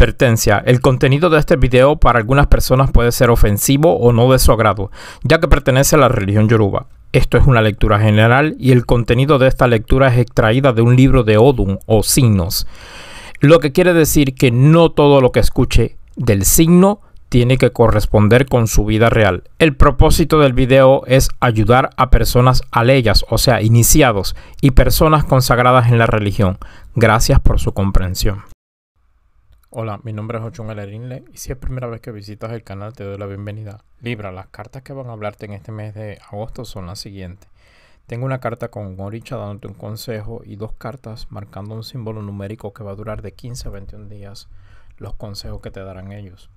Advertencia, el contenido de este video para algunas personas puede ser ofensivo o no de su agrado, ya que pertenece a la religión yoruba. Esto es una lectura general y el contenido de esta lectura es extraída de un libro de Odum o signos, lo que quiere decir que no todo lo que escuche del signo tiene que corresponder con su vida real. El propósito del video es ayudar a personas aleyas, o sea, iniciados, y personas consagradas en la religión. Gracias por su comprensión. Hola, mi nombre es Ochun Elerinle y si es primera vez que visitas el canal te doy la bienvenida. Libra, las cartas que van a hablarte en este mes de agosto son las siguientes. Tengo una carta con oricha dándote un consejo y dos cartas marcando un símbolo numérico que va a durar de 15 a 21 días los consejos que te darán ellos.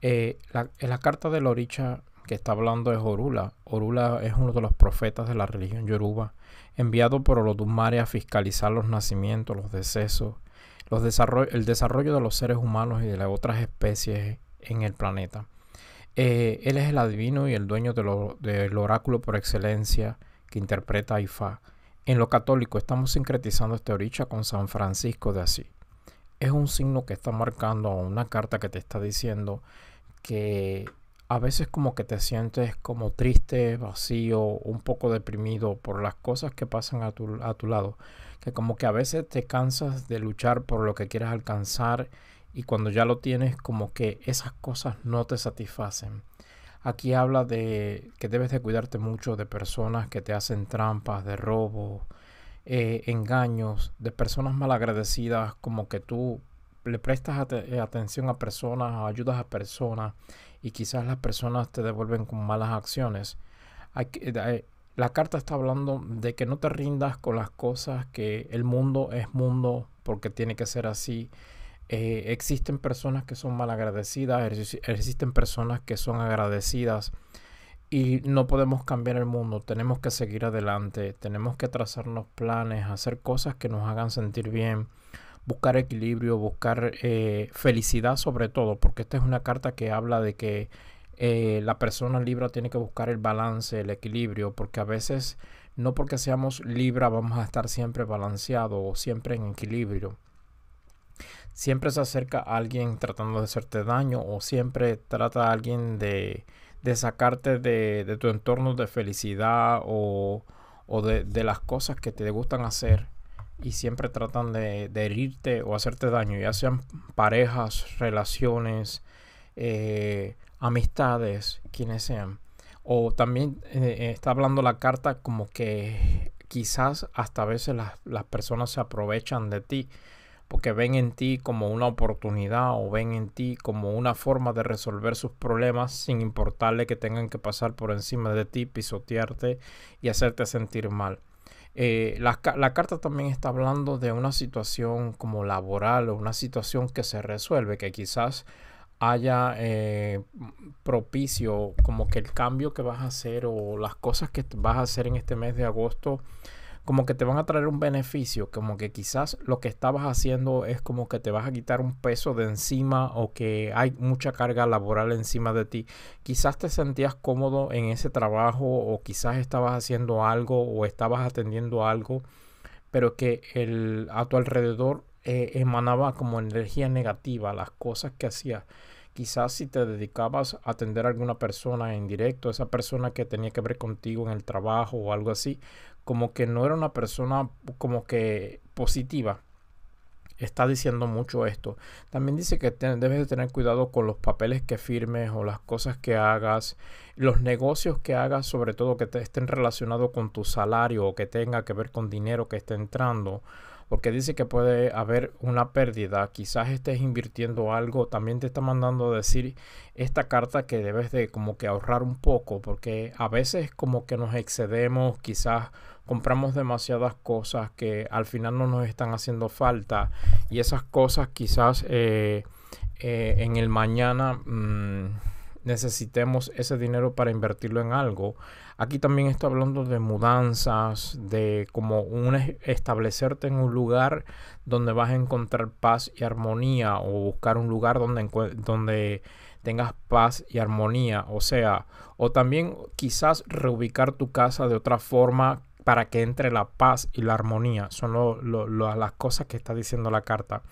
Eh, la, en eh, la carta del oricha que está hablando es Orula. Orula es uno de los profetas de la religión yoruba, enviado por Olodumare a fiscalizar los nacimientos, los decesos el desarrollo de los seres humanos y de las otras especies en el planeta. Eh, él es el adivino y el dueño del oráculo por excelencia que interpreta a Ifá. En lo católico estamos sincretizando este oricha con San Francisco de Asís. Es un signo que está marcando una carta que te está diciendo que a veces como que te sientes como triste, vacío, un poco deprimido por las cosas que pasan a tu, a tu lado que como que a veces te cansas de luchar por lo que quieres alcanzar y cuando ya lo tienes como que esas cosas no te satisfacen. Aquí habla de que debes de cuidarte mucho de personas que te hacen trampas, de robo eh, engaños, de personas malagradecidas, como que tú le prestas eh, atención a personas o ayudas a personas y quizás las personas te devuelven con malas acciones. Hay, eh, la carta está hablando de que no te rindas con las cosas, que el mundo es mundo porque tiene que ser así. Eh, existen personas que son malagradecidas, existen personas que son agradecidas y no podemos cambiar el mundo, tenemos que seguir adelante, tenemos que trazarnos planes, hacer cosas que nos hagan sentir bien, buscar equilibrio, buscar eh, felicidad sobre todo, porque esta es una carta que habla de que eh, la persona Libra tiene que buscar el balance, el equilibrio, porque a veces no porque seamos Libra vamos a estar siempre balanceado o siempre en equilibrio. Siempre se acerca a alguien tratando de hacerte daño o siempre trata a alguien de, sacarte de, tu entorno de felicidad o, de, las cosas que te gustan hacer y siempre tratan de, herirte o hacerte daño, ya sean parejas, relaciones, eh, amistades, quienes sean. O también eh, eh, está hablando la carta como que quizás hasta veces las, personas se aprovechan de ti porque ven en ti como una oportunidad o ven en ti como una forma de resolver sus problemas sin importarle que tengan que pasar por encima de ti, pisotearte y hacerte sentir mal. Eh, la, la, carta también está hablando de una situación como laboral o una situación que se resuelve, que quizás haya eh, propicio como que el cambio que vas a hacer o las cosas que vas a hacer en este mes de agosto como que te van a traer un beneficio, como que quizás lo que estabas haciendo es como que te vas a quitar un peso de encima o que hay mucha carga laboral encima de ti. Quizás te sentías cómodo en ese trabajo o quizás estabas haciendo algo o estabas atendiendo algo, pero que el, a tu alrededor eh, emanaba como energía negativa, las cosas que hacía Quizás si te dedicabas a atender a alguna persona en directo, esa persona que tenía que ver contigo en el trabajo o algo así, como que no era una persona como que positiva está diciendo mucho esto. También dice que debes de tener cuidado con los papeles que firmes o las cosas que hagas, los negocios que hagas, sobre todo que te estén relacionados con tu salario o que tenga que ver con dinero que esté entrando porque dice que puede haber una pérdida, quizás estés invirtiendo algo, también te está mandando a decir esta carta que debes de como que ahorrar un poco, porque a veces como que nos excedemos, quizás compramos demasiadas cosas que al final no nos están haciendo falta y esas cosas quizás eh, eh, en el mañana... Mm, necesitemos ese dinero para invertirlo en algo. Aquí también está hablando de mudanzas, de como un establecerte en un lugar donde vas a encontrar paz y armonía o buscar un lugar donde, donde tengas paz y armonía. O sea, o también quizás reubicar tu casa de otra forma para que entre la paz y la armonía. Son las cosas que está diciendo la carta.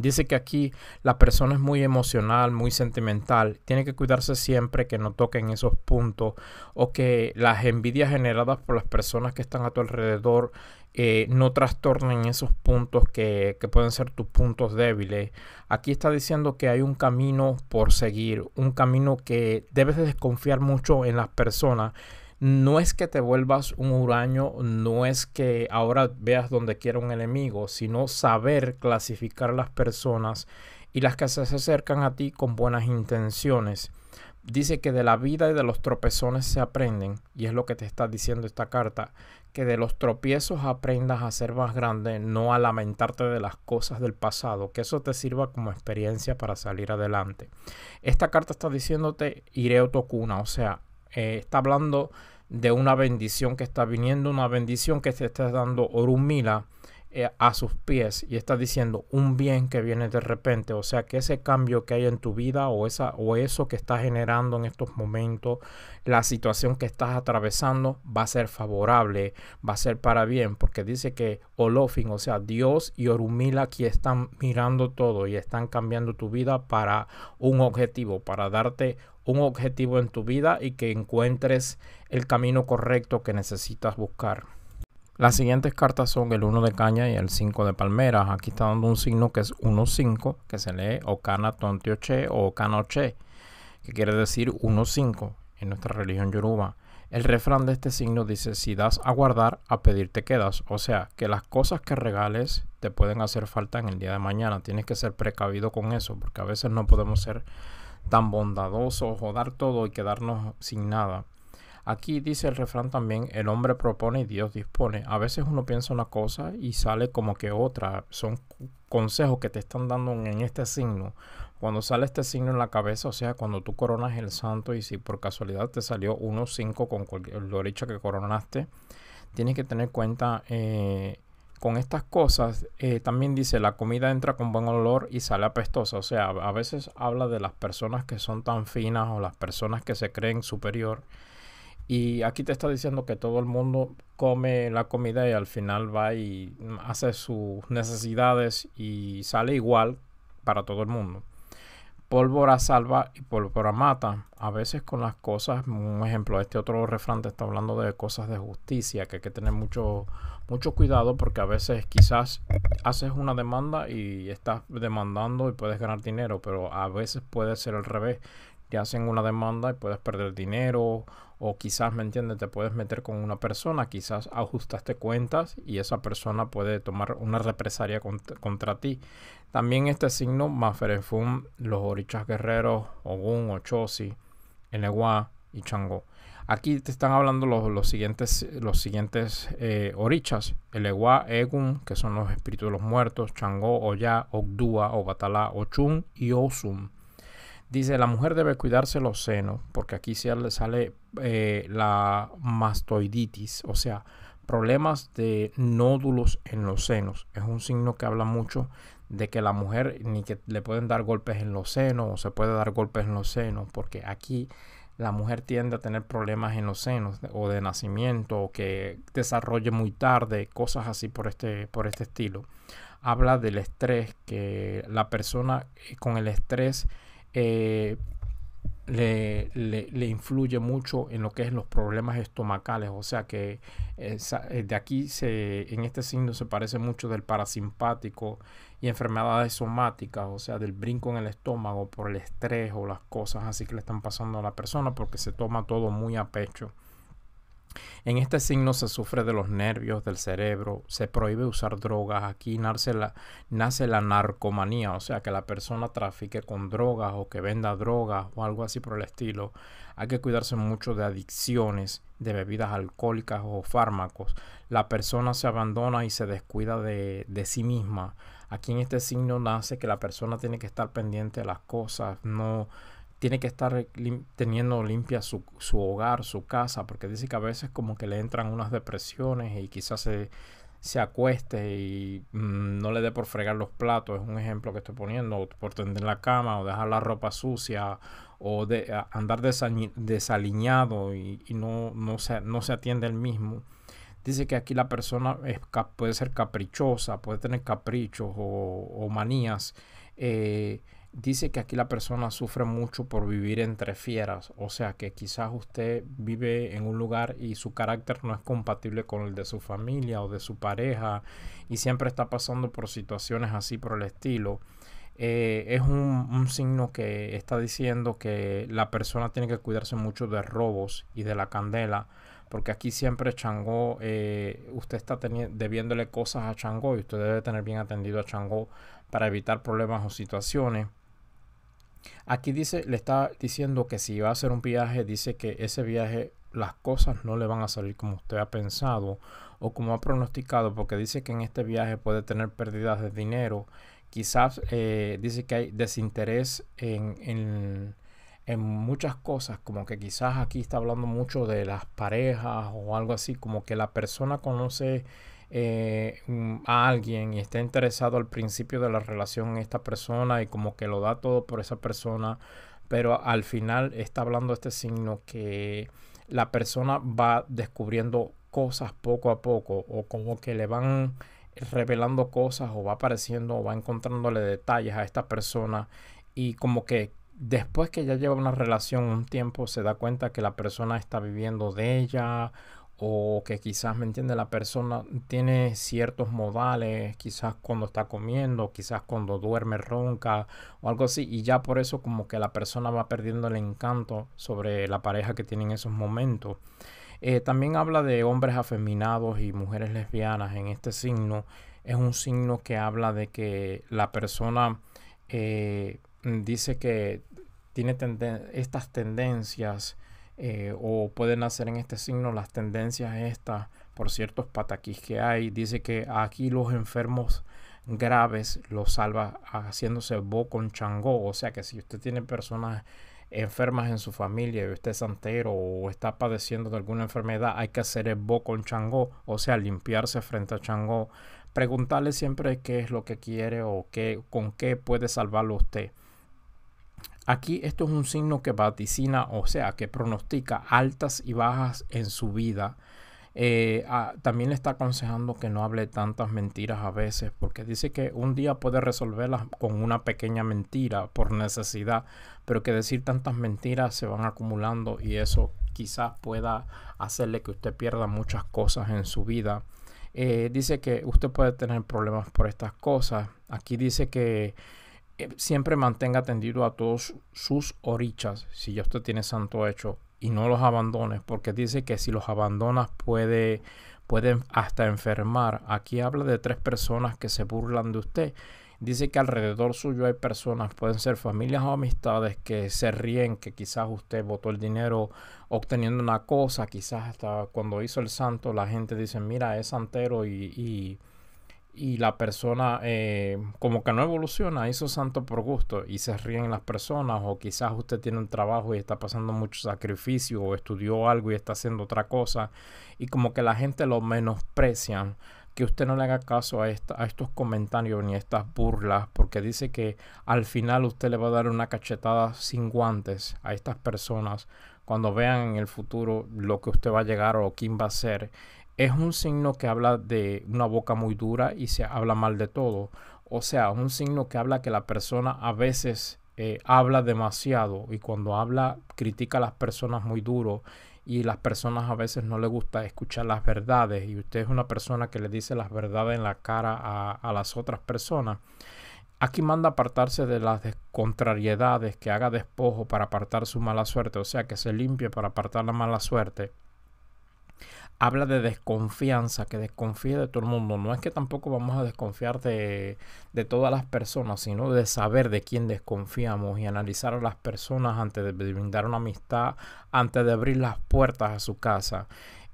Dice que aquí la persona es muy emocional, muy sentimental. Tiene que cuidarse siempre que no toquen esos puntos o que las envidias generadas por las personas que están a tu alrededor eh, no trastornen esos puntos que, que pueden ser tus puntos débiles. Aquí está diciendo que hay un camino por seguir, un camino que debes de desconfiar mucho en las personas no es que te vuelvas un huraño, no es que ahora veas donde quiera un enemigo, sino saber clasificar las personas y las que se acercan a ti con buenas intenciones. Dice que de la vida y de los tropezones se aprenden, y es lo que te está diciendo esta carta, que de los tropiezos aprendas a ser más grande, no a lamentarte de las cosas del pasado, que eso te sirva como experiencia para salir adelante. Esta carta está diciéndote iré tu cuna, o sea, eh, está hablando de una bendición que está viniendo, una bendición que se está dando Orumila eh, a sus pies y está diciendo un bien que viene de repente, o sea que ese cambio que hay en tu vida o, esa, o eso que está generando en estos momentos, la situación que estás atravesando va a ser favorable, va a ser para bien, porque dice que Olofin, oh, o sea Dios y Orumila aquí están mirando todo y están cambiando tu vida para un objetivo, para darte un objetivo en tu vida y que encuentres el camino correcto que necesitas buscar. Las siguientes cartas son el 1 de caña y el 5 de palmeras. Aquí está dando un signo que es 1-5, que se lee Okana Tontioche o Canoche, que quiere decir 1-5 en nuestra religión yoruba. El refrán de este signo dice, si das a guardar, a pedir te quedas. O sea, que las cosas que regales te pueden hacer falta en el día de mañana. Tienes que ser precavido con eso, porque a veces no podemos ser tan bondadosos o dar todo y quedarnos sin nada. Aquí dice el refrán también, el hombre propone y Dios dispone. A veces uno piensa una cosa y sale como que otra. Son consejos que te están dando en este signo. Cuando sale este signo en la cabeza, o sea, cuando tú coronas el santo y si por casualidad te salió uno cinco con cualquier dicho que coronaste, tienes que tener cuenta eh, con estas cosas. Eh, también dice, la comida entra con buen olor y sale apestosa. O sea, a veces habla de las personas que son tan finas o las personas que se creen superior y aquí te está diciendo que todo el mundo come la comida y al final va y hace sus necesidades y sale igual para todo el mundo. Pólvora salva y pólvora mata. A veces con las cosas, un ejemplo, este otro refrán está hablando de cosas de justicia, que hay que tener mucho, mucho cuidado porque a veces quizás haces una demanda y estás demandando y puedes ganar dinero, pero a veces puede ser al revés. Te hacen una demanda y puedes perder dinero o quizás, ¿me entiendes? Te puedes meter con una persona, quizás ajustaste cuentas y esa persona puede tomar una represalia contra, ti. También este signo, Maferefum, los orichas guerreros, Ogun, Ochosi, eleguá y Changó. Aquí te están hablando los, siguientes, los siguientes eh, orichas, Eleguá, Egun, que son los espíritus de los muertos, Changó, Oya, Ogdua, Ovatala, Ochun y Osum. Dice, la mujer debe cuidarse los senos, porque aquí se le sale eh, la mastoiditis, o sea, problemas de nódulos en los senos. Es un signo que habla mucho de que la mujer ni que le pueden dar golpes en los senos o se puede dar golpes en los senos, porque aquí la mujer tiende a tener problemas en los senos o de nacimiento o que desarrolle muy tarde, cosas así por este, por este estilo. Habla del estrés, que la persona eh, con el estrés eh, le, influye mucho en lo que es los problemas estomacales. O sea que eh, de aquí se, en este signo se parece mucho del parasimpático y enfermedades somáticas, o sea, del brinco en el estómago por el estrés o las cosas así que le están pasando a la persona porque se toma todo muy a pecho. En este signo se sufre de los nervios, del cerebro, se prohíbe usar drogas. Aquí nace la, nace la narcomanía, o sea, que la persona trafique con drogas o que venda drogas o algo así por el estilo. Hay que cuidarse mucho de adicciones, de bebidas alcohólicas o fármacos. La persona se abandona y se descuida de, de sí misma. Aquí en este signo nace que la persona tiene que estar pendiente de las cosas, no tiene que estar teniendo limpia su, hogar, su casa, porque dice que a veces como que le entran unas depresiones y quizás se, acueste y mm, no le dé por fregar los platos, es un ejemplo que estoy poniendo, por tender la cama o dejar la ropa sucia o de, andar desaliñado y, no, no, se, no se atiende el mismo. Dice que aquí la persona puede ser caprichosa, puede tener caprichos o, manías. Eh, Dice que aquí la persona sufre mucho por vivir entre fieras, o sea que quizás usted vive en un lugar y su carácter no es compatible con el de su familia o de su pareja y siempre está pasando por situaciones así por el estilo. Eh, es un, signo que está diciendo que la persona tiene que cuidarse mucho de robos y de la candela porque aquí siempre Changó, eh, usted está debiéndole cosas a Changó y usted debe tener bien atendido a Changó para evitar problemas o situaciones. Aquí dice, le está diciendo que si va a hacer un viaje, dice que ese viaje las cosas no le van a salir como usted ha pensado o como ha pronosticado, porque dice que en este viaje puede tener pérdidas de dinero. Quizás eh, dice que hay desinterés en, en muchas cosas, como que quizás aquí está hablando mucho de las parejas o algo así, como que la persona conoce eh, a alguien y está interesado al principio de la relación en esta persona y como que lo da todo por esa persona, pero al final está hablando este signo que la persona va descubriendo cosas poco a poco o como que le van revelando cosas o va apareciendo o va encontrándole detalles a esta persona y como que después que ya lleva una relación un tiempo se da cuenta que la persona está viviendo de ella o que quizás, ¿me entiende? La persona tiene ciertos modales, quizás cuando está comiendo, quizás cuando duerme ronca o algo así, y ya por eso como que la persona va perdiendo el encanto sobre la pareja que tiene en esos momentos. Eh, también habla de hombres afeminados y mujeres lesbianas en este signo. Es un signo que habla de que la persona eh, dice que tiene estas tendencias eh, o pueden hacer en este signo las tendencias estas por ciertos pataquís que hay. Dice que aquí los enfermos graves los salva haciéndose bo con changó. O sea que si usted tiene personas enfermas en su familia y usted es santero o está padeciendo de alguna enfermedad, hay que hacer el bo con changó. O sea, limpiarse frente a changó. Preguntarle siempre qué es lo que quiere o qué, con qué puede salvarlo usted. Aquí esto es un signo que vaticina, o sea, que pronostica altas y bajas en su vida. Eh, ah, también le está aconsejando que no hable tantas mentiras a veces, porque dice que un día puede resolverlas con una pequeña mentira por necesidad, pero que decir tantas mentiras se van acumulando y eso quizás pueda hacerle que usted pierda muchas cosas en su vida. Eh, dice que usted puede tener problemas por estas cosas. Aquí dice que eh, siempre mantenga atendido a todos sus orichas, si ya usted tiene santo hecho, y no los abandones, porque dice que si los abandonas puede, pueden hasta enfermar. Aquí habla de tres personas que se burlan de usted. Dice que alrededor suyo hay personas, pueden ser familias o amistades que se ríen, que quizás usted votó el dinero obteniendo una cosa, quizás hasta cuando hizo el santo la gente dice, mira, es santero y y la persona eh, como que no evoluciona, hizo santo por gusto y se ríen las personas o quizás usted tiene un trabajo y está pasando mucho sacrificio o estudió algo y está haciendo otra cosa y como que la gente lo menosprecia, que usted no le haga caso a, a estos comentarios ni a estas burlas porque dice que al final usted le va a dar una cachetada sin guantes a estas personas cuando vean en el futuro lo que usted va a llegar o quién va a ser es un signo que habla de una boca muy dura y se habla mal de todo. O sea, un signo que habla que la persona a veces eh, habla demasiado y cuando habla critica a las personas muy duro y las personas a veces no le gusta escuchar las verdades y usted es una persona que le dice las verdades en la cara a, a las otras personas. Aquí manda apartarse de las contrariedades, que haga despojo para apartar su mala suerte, o sea, que se limpie para apartar la mala suerte habla de desconfianza, que desconfíe de todo el mundo. No es que tampoco vamos a desconfiar de, todas las personas, sino de saber de quién desconfiamos y analizar a las personas antes de brindar una amistad, antes de abrir las puertas a su casa.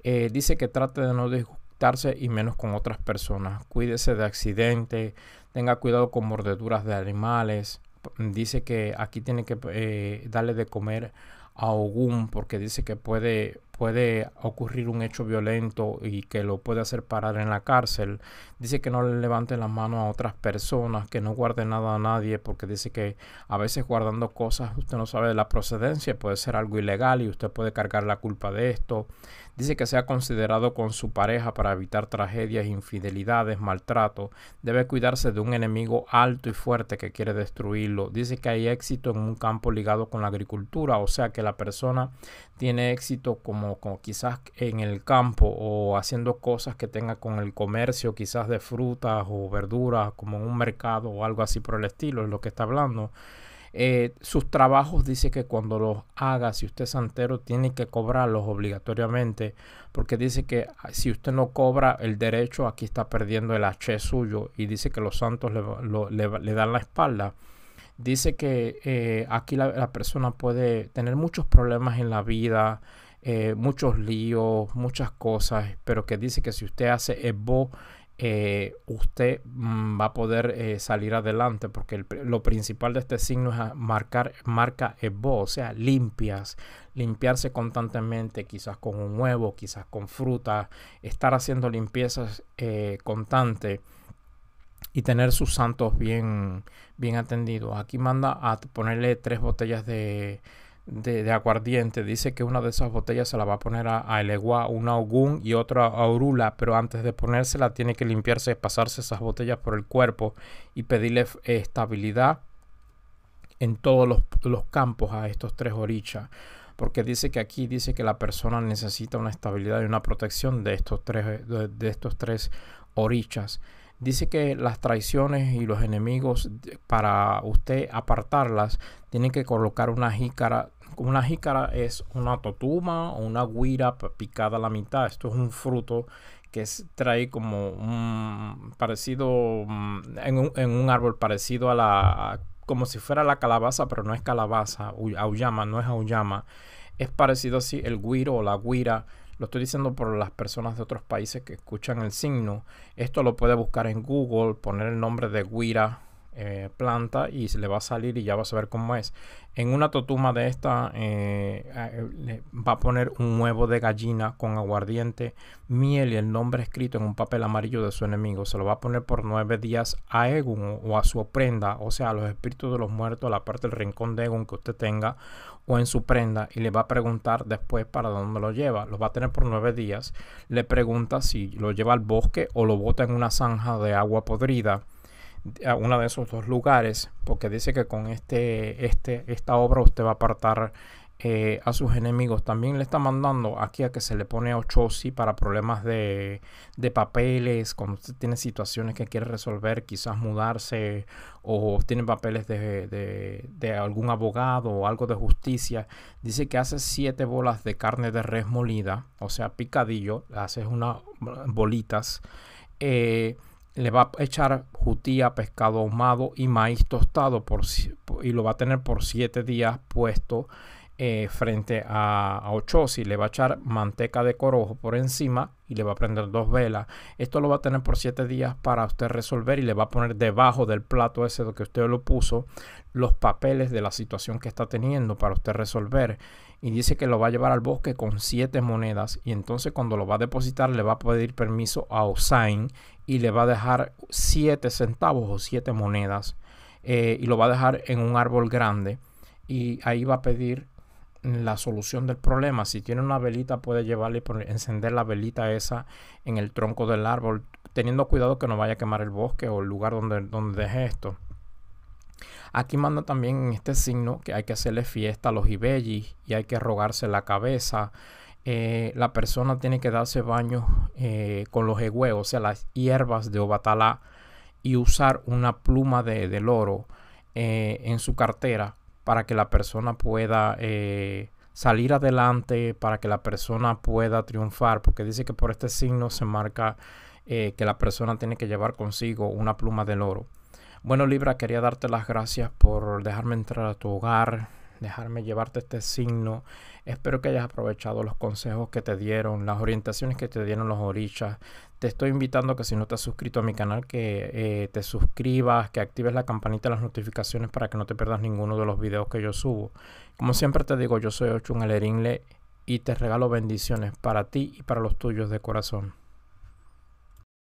Eh, dice que trate de no disgustarse y menos con otras personas. Cuídese de accidentes, tenga cuidado con mordeduras de animales. Dice que aquí tiene que eh, darle de comer a Ogún porque dice que puede puede ocurrir un hecho violento y que lo puede hacer parar en la cárcel. Dice que no le levante la mano a otras personas, que no guarde nada a nadie, porque dice que a veces guardando cosas usted no sabe de la procedencia, puede ser algo ilegal y usted puede cargar la culpa de esto. Dice que sea considerado con su pareja para evitar tragedias, infidelidades, maltrato. Debe cuidarse de un enemigo alto y fuerte que quiere destruirlo. Dice que hay éxito en un campo ligado con la agricultura, o sea que la persona tiene éxito como como, quizás en el campo o haciendo cosas que tenga con el comercio, quizás de frutas o verduras, como en un mercado o algo así por el estilo, es lo que está hablando. Eh, sus trabajos dice que cuando los haga, si usted es santero, tiene que cobrarlos obligatoriamente, porque dice que ah, si usted no cobra el derecho, aquí está perdiendo el H suyo y dice que los santos le, dan la espalda. Dice que eh, aquí la, persona puede tener muchos problemas en la vida, eh, muchos líos, muchas cosas, pero que dice que si usted hace Evo, eh, usted mm, va a poder eh, salir adelante, porque lo principal de este signo es marcar marca EBO, o sea, limpias, limpiarse constantemente, quizás con un huevo, quizás con fruta, estar haciendo limpiezas constante y tener sus santos bien, bien atendidos. Aquí manda a ponerle tres botellas de de, aguardiente. Dice que una de esas botellas se la va a poner a, a Eleguá, una a Ogún y otra a Orula, pero antes de ponérsela tiene que limpiarse, pasarse esas botellas por el cuerpo y pedirle eh, estabilidad en todos los, campos a estos tres orichas porque dice que aquí dice que la persona necesita una estabilidad y una protección de estos tres, de, estos tres orichas. Dice que las traiciones y los enemigos, para usted apartarlas, tiene que colocar una jícara una jícara es una totuma o una guira picada a la mitad. Esto es un fruto que trae como un parecido mm, en un, árbol parecido a la como si fuera la calabaza, pero no es calabaza, auyama, no es auyama. Es parecido así el guiro o la guira. Lo estoy diciendo por las personas de otros países que escuchan el signo. Esto lo puede buscar en Google, poner el nombre de guira eh, planta y se le va a salir y ya va a ver cómo es. En una totuma de esta eh, eh, va a poner un huevo de gallina con aguardiente, miel y el nombre escrito en un papel amarillo de su enemigo. Se lo va a poner por nueve días a Egun o a su prenda, o sea, a los espíritus de los muertos, a la parte del rincón de Egun que usted tenga o en su prenda y le va a preguntar después para dónde lo lleva. Lo va a tener por nueve días. Le pregunta si lo lleva al bosque o lo bota en una zanja de agua podrida a uno de esos dos lugares, porque dice que con este, este, esta obra usted va a apartar eh, a sus enemigos. También le está mandando aquí a que se le pone a si para problemas de, de, papeles, cuando usted tiene situaciones que quiere resolver, quizás mudarse o tiene papeles de, de, algún abogado o algo de justicia. Dice que hace siete bolas de carne de res molida, o sea, picadillo, haces unas bolitas. Eh, le va a echar jutía, pescado ahumado y maíz tostado por, y lo va a tener por 7 días puesto eh, frente a, a y Le va a echar manteca de corojo por encima y le va a prender dos velas. Esto lo va a tener por 7 días para usted resolver y le va a poner debajo del plato ese que usted lo puso los papeles de la situación que está teniendo para usted resolver. Y dice que lo va a llevar al bosque con siete monedas. Y entonces cuando lo va a depositar le va a pedir permiso a Osain y le va a dejar siete centavos o siete monedas. Eh, y lo va a dejar en un árbol grande. Y ahí va a pedir la solución del problema. Si tiene una velita, puede llevarle y encender la velita esa en el tronco del árbol, teniendo cuidado que no vaya a quemar el bosque o el lugar donde, donde deje esto. Aquí manda también en este signo que hay que hacerle fiesta a los ibellis y hay que rogarse la cabeza. Eh, la persona tiene que darse baño eh, con los egüeos, o sea, las hierbas de Obatalá, y usar una pluma de, oro eh, en su cartera para que la persona pueda salir adelante, para que la persona pueda triunfar, porque dice que por este signo se marca que la persona tiene que llevar consigo una pluma de oro. Bueno, Libra, quería darte las gracias por dejarme entrar a tu hogar, dejarme llevarte este signo. Espero que hayas aprovechado los consejos que te dieron, las orientaciones que te dieron los orichas. Te estoy invitando que si no te has suscrito a mi canal, que eh, te suscribas, que actives la campanita de las notificaciones para que no te pierdas ninguno de los videos que yo subo. Como siempre te digo, yo soy Ochun Aleringle y te regalo bendiciones para ti y para los tuyos de corazón.